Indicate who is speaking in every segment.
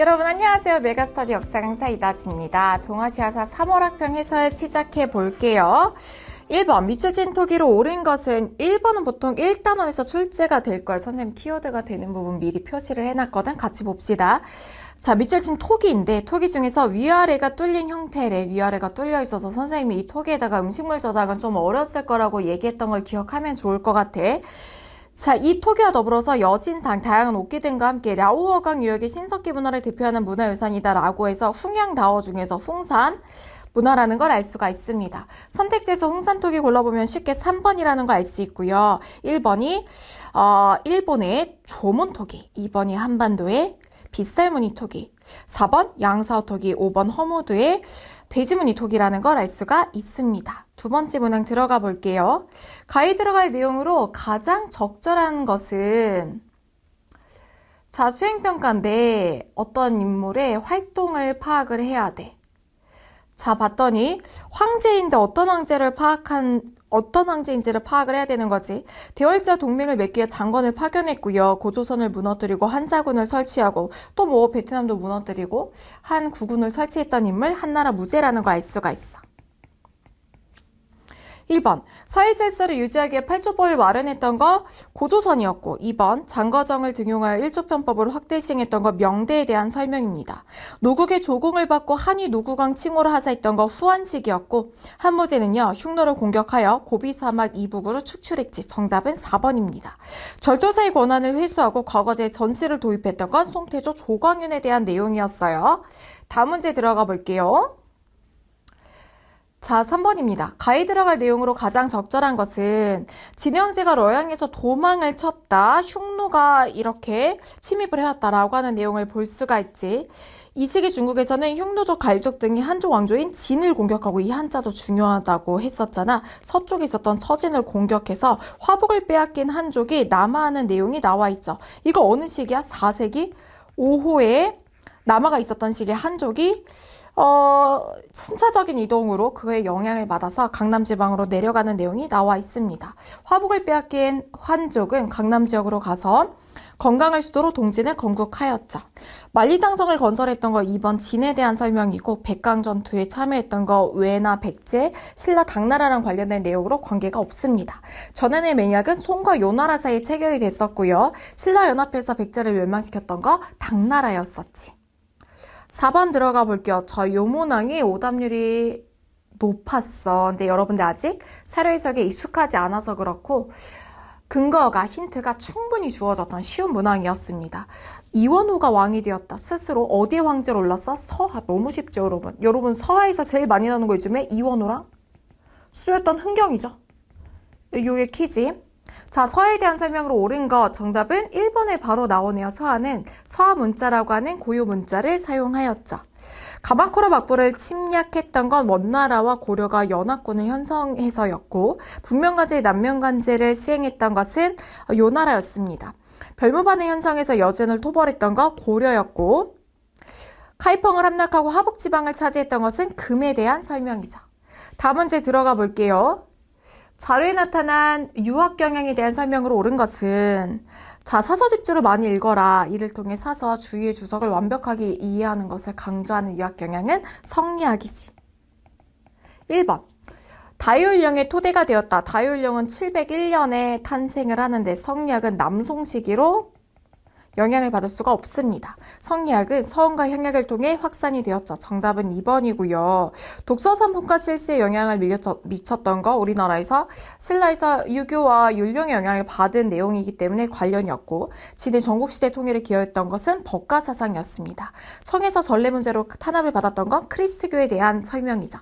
Speaker 1: 여러분 안녕하세요. 메가스터디 역사 강사 이다지입니다. 동아시아사 3월 학평 해설 시작해 볼게요. 1번 미추진 토기로 옳은 것은 1번은 보통 1단원에서 출제가 될 걸 선생님 키워드가 되는 부분 미리 표시를 해놨거든 같이 봅시다. 자, 미쳐진 토기인데 토기 중에서 위아래가 뚫린 형태래 위아래가 뚫려 있어서 선생님이 이 토기에다가 음식물 저장은 좀 어렸을 거라고 얘기했던 걸 기억하면 좋을 것 같아. 자, 이 토기와 더불어서 여신상, 다양한 옥기 등과 함께 랴오어강 유역의 신석기 문화를 대표하는 문화유산이다라고 해서 훈양다워 중에서 홍산, 문화라는 걸 알 수가 있습니다. 선택지에서 홍산토기 골라보면 쉽게 3번이라는 걸 알 수 있고요. 1번이 어, 일본의 조몬토기, 2번이 한반도의 빗살 무늬토기, 4번 양사토기, 5번 허무드의 돼지 무늬토기라는 걸 알 수가 있습니다. 두 번째 문항 들어가 볼게요. 가에 들어갈 내용으로 가장 적절한 것은 자, 수행평가인데 어떤 인물의 활동을 파악을 해야 돼. 자, 봤더니 황제인데 어떤 황제를 파악한 어떤 황제인지를 파악을 해야 되는 거지. 대월자 동맹을 맺기 위해 장관을 파견했고요. 고조선을 무너뜨리고 한사군을 설치하고 또 뭐 베트남도 무너뜨리고 한 구군을 설치했던 인물 한나라 무제라는 거 알 수가 있어. 1번 사회 질서를 유지하기에 8조법을 마련했던 거 고조선이었고 2번 장거정을 등용하여 1조 편법으로 확대 시행했던 거 명대에 대한 설명입니다. 노국의 조공을 받고 한이 노국왕 칭호를 하사했던 거 후한식이었고 한무제는요 흉노를 공격하여 고비사막 이북으로 축출했지 정답은 4번입니다. 절도사의 권한을 회수하고 과거제 전시를 도입했던 건 송태조 조광윤에 대한 내용이었어요. 다음 문제 들어가 볼게요. 자, 3번입니다. 가에 들어갈 내용으로 가장 적절한 것은 진영제가 러양에서 도망을 쳤다. 흉노가 이렇게 침입을 해왔다라고 하는 내용을 볼 수가 있지. 이 시기 중국에서는 흉노족, 갈족 등이 한족 왕조인 진을 공격하고 이 한자도 중요하다고 했었잖아. 서쪽에 있었던 서진을 공격해서 화북을 빼앗긴 한족이 남하하는 내용이 나와 있죠. 이거 어느 시기야? 4세기 5호에 남하가 있었던 시기에 한족이 어, 순차적인 이동으로 그의 영향을 받아서 강남지방으로 내려가는 내용이 나와 있습니다. 화복을 빼앗긴 환족은 강남 지역으로 가서 건강할 수도로 동진을 건국하였죠. 만리장성을 건설했던 거 2번 진에 대한 설명이고 백강 전투에 참여했던 거 외나 백제, 신라 당나라랑 관련된 내용으로 관계가 없습니다. 전현의 맹약은 송과 요나라 사이에 체결이 됐었고요. 신라 연합해서 백제를 멸망시켰던 거 당나라였었지. 4번 들어가 볼게요. 저 요문왕이 오답률이 높았어. 근데 여러분들 아직 사료 해석에 익숙하지 않아서 그렇고 근거가 힌트가 충분히 주어졌던 쉬운 문항이었습니다. 이원호가 왕이 되었다. 스스로 어디에왕제로 올랐어? 서하. 너무 쉽죠, 여러분. 여러분 서하에서 제일 많이 나오는 거 요즘에 이원호랑 수였던 흥경이죠. 요게 키지. 자, 서에 대한 설명으로 옳은 것 정답은 1번에 바로 나오네요. 서하는 서아 문자라고 하는 고유 문자를 사용하였죠. 가마코로 막부를 침략했던 건 원나라와 고려가 연합군을 형성해서였고 북면간제 남면간제를 시행했던 것은 요나라였습니다. 별무반을 현상에서여전을 토벌했던 건 고려였고 카이펑을 함락하고 하북지방을 차지했던 것은 금에 대한 설명이죠. 다음 문제 들어가 볼게요. 자료에 나타난 유학 경향에 대한 설명으로 옳은 것은 자, 사서 집주를 많이 읽어라. 이를 통해 사서와 주위의 주석을 완벽하게 이해하는 것을 강조하는 유학 경향은 성리학이지. 1번. 다율령의 이 토대가 되었다. 다율령은 이 701년에 탄생을 하는데 성리학은 남송 시기로 영향을 받을 수가 없습니다. 성리학은 서원과 향약을 통해 확산이 되었죠. 정답은 2번이고요. 독서 산품과 실시에 영향을 미쳤던 거 우리나라에서 신라에서 유교와 율령의 영향을 받은 내용이기 때문에 관련이었고 진해 전국시대 통일을 기여했던 것은 법과 사상이었습니다. 청에서 전례 문제로 탄압을 받았던 건 크리스트교에 대한 설명이죠.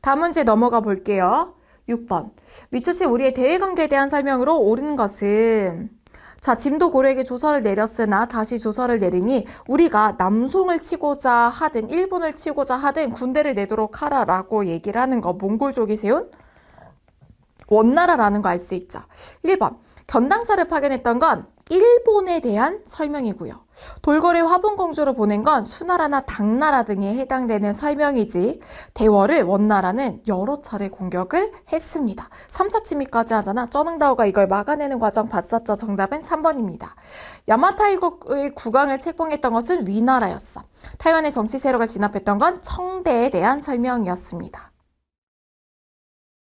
Speaker 1: 다음 문제 넘어가 볼게요. 6번. 미추시 우리의 대외관계에 대한 설명으로 옳은 것은 자, 짐도 고래에게 조서를 내렸으나 다시 조서를 내리니 우리가 남송을 치고자 하든 일본을 치고자 하든 군대를 내도록 하라라고 얘기를 하는 거 몽골족이 세운 원나라라는 거 알 수 있죠. 1번 견당사를 파견했던 건 일본에 대한 설명이고요. 돌고래 화분공주로 보낸 건 수나라나 당나라 등에 해당되는 설명이지 대월을 원나라는 여러 차례 공격을 했습니다. 3차 침입까지 하잖아. 쩌능다오가 이걸 막아내는 과정 봤었죠. 정답은 3번입니다. 야마타이국의 국왕을 책봉했던 것은 위나라였어. 타이완의 정치 세력을 진압했던 건 청대에 대한 설명이었습니다.